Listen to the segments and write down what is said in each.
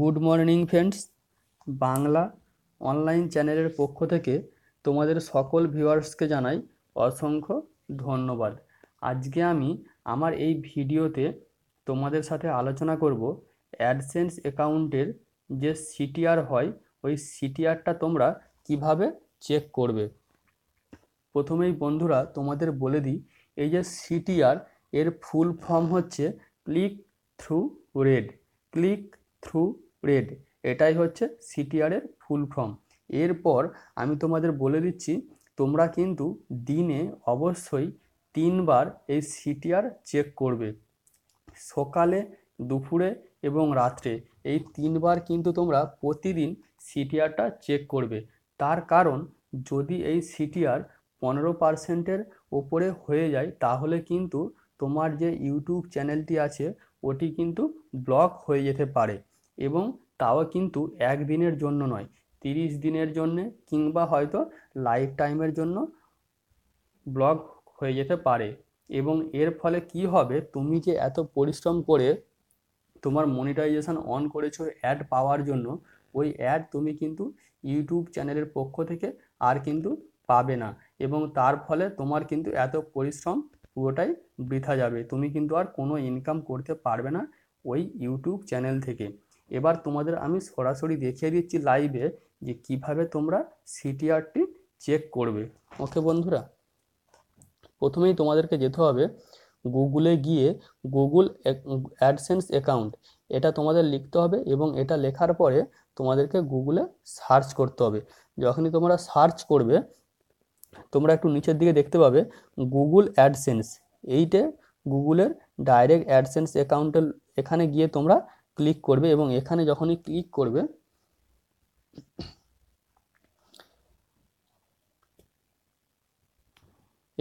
good morning friends Bangla online চ্যানেলের পক্ষ থেকে তোমাদের সকল ভিউয়ার্সকে জানাই অসংখ্য ধন্যবাদ আজকে আমি আমার এই ভিডিওতে তোমাদের সাথে আলোচনা করব অ্যাডসেন্স অ্যাকাউন্টের যে সিটিআর হয় ওই সিটিআরটা তোমরা কিভাবে চেক করবে প্রথমেই বন্ধুরা তোমাদের বলে দিই এই যে সিটিআর এর ফুল ফর্ম হচ্ছে click through rate click through rate এটাই হচ্ছে সিটিআরের ফুল ফর্ম এরপর আমি তোমাদের বলে দিচ্ছি তোমরা কিন্তু দিনে অবশ্যই তিনবার এই সিটিআর চেক করবে সকালে দুপুরে এবং রাত্রে এই তিনবার কিন্তু তোমরা প্রতিদিন সিটিআরটা চেক করবে তার কারণ যদি এই সিটিআর পনেরো পার্সেন্টের ওপরে হয়ে যায় তাহলে কিন্তু তোমার যে ইউটিউব চ্যানেলটি আছে ওটি কিন্তু ব্লক হয়ে যেতে পারে এবং তাও কিন্তু একদিনের জন্য নয় তিরিশ দিনের জন্য কিংবা হয়তো লাইফ টাইমের জন্য ব্লক হয়ে যেতে পারে এবং এর ফলে কি হবে তুমি যে এত পরিশ্রম করে তোমার মনিটাইজেশন অন করেছো অ্যাড পাওয়ার জন্য ওই অ্যাড তুমি কিন্তু ইউটিউব চ্যানেলের পক্ষ থেকে আর কিন্তু পাবে না এবং তার ফলে তোমার কিন্তু এত পরিশ্রম পুরোটাই বৃথা যাবে তুমি কিন্তু আর কোনো ইনকাম করতে পারবে না ওই ইউটিউব চ্যানেল থেকে এবার তোমাদের আমি সরাসরি দেখিয়ে দিচ্ছি লাইভে যে কিভাবে তোমরা সিটিআরটি চেক করবে ওকে বন্ধুরা প্রথমেই তোমাদেরকে যেতে হবে গুগলে গিয়ে গুগল অ্যাডসেন্স অ্যাকাউন্ট এটা তোমাদের লিখতে হবে এবং এটা লেখার পরে তোমাদেরকে গুগলে সার্চ করতে হবে যখনই তোমরা সার্চ করবে তোমরা একটু নিচের দিকে দেখতে পাবে গুগল অ্যাডসেন্স এইটে গুগলের ডাইরেক্ট অ্যাডসেন্স অ্যাকাউন্টের এখানে গিয়ে তোমরা ক্লিক করবে এবং এখানে যখনই ক্লিক করবে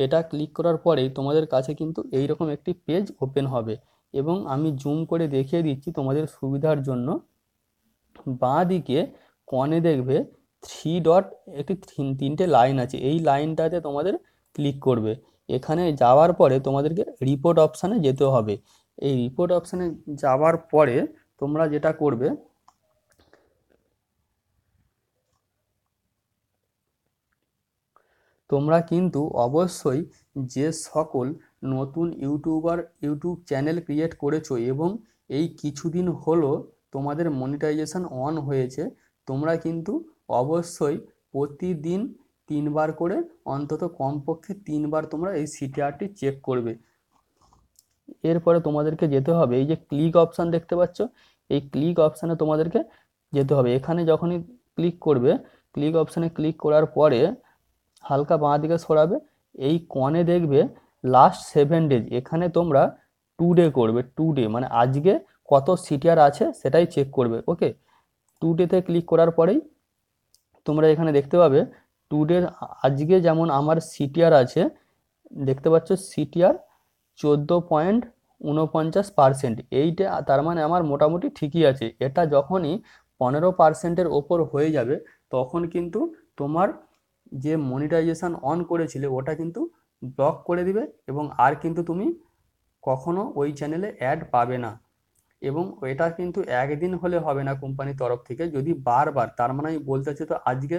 এটা ক্লিক করার পরেই তোমাদের কাছে কিন্তু এই রকম একটি পেজ ওপেন হবে এবং আমি জুম করে দেখিয়ে দিচ্ছি তোমাদের সুবিধার জন্য বাঁ দিকে কনে দেখবে থ্রি ডট একটি তিনটে লাইন আছে এই লাইনটাতে তোমাদের ক্লিক করবে এখানে যাওয়ার পরে তোমাদেরকে রিপোর্ট অপশানে যেতে হবে এই রিপোর্ট অপশানে যাওয়ার পরে তোমরা যেটা করবে তোমরা কিন্তু অবশ্যই যে সকল নতুন ইউটিউবার ইউটিউব চ্যানেল ক্রিয়েট করেছো এবং এই কিছুদিন হলো তোমাদের মনিটাইজেশন অন হয়েছে তোমরা কিন্তু অবশ্যই প্রতিদিন তিনবার করে অন্তত কমপক্ষে তিনবার তোমরা এই সিটিআরটি চেক করবে এরপরে তোমাদেরকে যেতে হবে এই যে ক্লিক অপশান দেখতে পাচ্ছ এই ক্লিক অপশানে তোমাদেরকে যেতে হবে এখানে যখনই ক্লিক করবে ক্লিক অপশানে ক্লিক করার পরে হালকা বাঁ দিকে সরাবে এই কনে দেখবে লাস্ট সেভেন ডেজ এখানে তোমরা টু ডে করবে টু ডে মানে আজকে কত সিটিআর আছে সেটাই চেক করবে ওকে টু ডেতে ক্লিক করার পরেই তোমরা এখানে দেখতে পাবে টু ডে আজকে যেমন আমার সিটিআর আছে দেখতে পাচ্ছ সিটিআর চোদ্দো পয়েন্ট উনপঞ্চাশ পার্সেন্ট এইটা তার মানে আমার মোটামুটি ঠিকই আছে এটা যখনই পনেরো পার্সেন্টের ওপর হয়ে যাবে তখন কিন্তু তোমার যে মনিটাইজেশান অন করেছিলে ওটা কিন্তু ব্লক করে দিবে এবং আর কিন্তু তুমি কখনো ওই চ্যানেলে অ্যাড পাবে না এবং এটা কিন্তু একদিন হলে হবে না কোম্পানির তরফ থেকে যদি বারবার তার মানে আমি বলতে চাই তো আজকে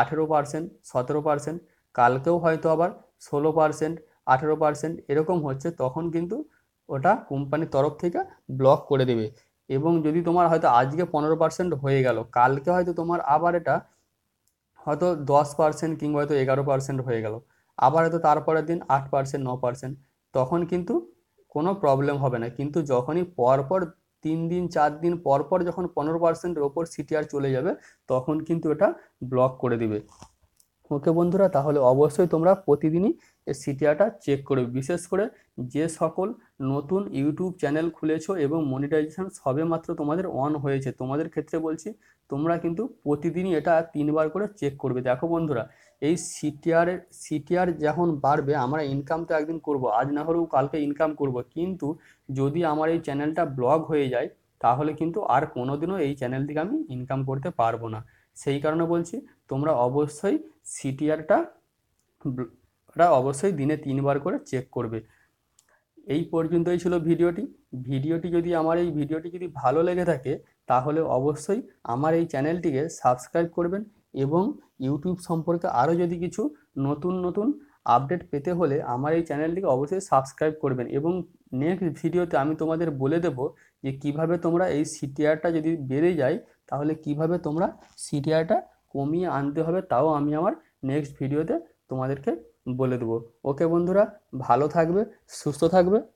আঠেরো পার্সেন্ট সতেরো পার্সেন্ট কালকেও হয়তো আবার ষোলো পার্সেন্ট আঠেরো পার্সেন্ট এরকম হচ্ছে তখন কিন্তু ওটা কোম্পানির তরফ থেকে ব্লক করে দেবে এবং যদি তোমার হয়তো আজকে পনেরো পার্সেন্ট হয়ে গেল কালকে হয়তো তোমার আবার এটা হয়তো দশ পার্সেন্ট কিংবা হয়তো এগারো পার্সেন্ট হয়ে গেল আবার হয়তো তারপরের দিন আট পার্সেন্ট ন পার্সেন্ট তখন কিন্তু কোনো প্রবলেম হবে না কিন্তু যখনই পরপর তিন দিন চার দিন পরপর যখন পনেরো পার্সেন্টের ওপর সিটিআর চলে যাবে তখন কিন্তু এটা ব্লক করে দিবে ওকে বন্ধুরা তাহলে অবশ্যই তোমরা প্রতিদিনই সিটিআটা চেক করবে বিশেষ করে যে সকল নতুন ইউটিউব চ্যানেল খুলেছো এবং মনিটাইজেশন সবে মাত্র তোমাদের অন হয়েছে তোমাদের ক্ষেত্রে বলছি তোমরা কিন্তু প্রতিদিনই এটা তিনবার করে চেক করবে দেখো বন্ধুরা এই সিটিআর সিটিআর যখন বাড়বে আমরা ইনকাম তো একদিন করব আজ না হলেও কালকে ইনকাম করব কিন্তু যদি আমার এই চ্যানেলটা ব্লক হয়ে যায় তাহলে কিন্তু আর কোনোদিনও এই চ্যানেল থেকে আমি ইনকাম করতে পারবো না সেই কারণে বলছি তোমরা অবশ্যই সিটিআরটা অবশ্যই দিনে তিনবার করে চেক করবে এই পর্যন্তই ছিল ভিডিওটি ভিডিওটি যদি আমার এই ভিডিওটি যদি ভালো লেগে থাকে তাহলে অবশ্যই আমার এই চ্যানেলটিকে সাবস্ক্রাইব করবেন এবং ইউটিউব সম্পর্কে আরও যদি কিছু নতুন নতুন আপডেট পেতে হলে আমার এই চ্যানেলটিকে অবশ্যই সাবস্ক্রাইব করবেন এবং নেক্সট ভিডিওতে আমি তোমাদের বলে দেব যে কিভাবে তোমরা এই সিটিআরটা যদি বেড়ে যায় তাহলে কিভাবে তোমরা সিটিআরটা কমিয়ে আনতে হবে তাও আমি আমার নেক্সট ভিডিওতে তোমাদেরকে বলে দেবো ওকে বন্ধুরা ভালো থাকবে সুস্থ থাকবে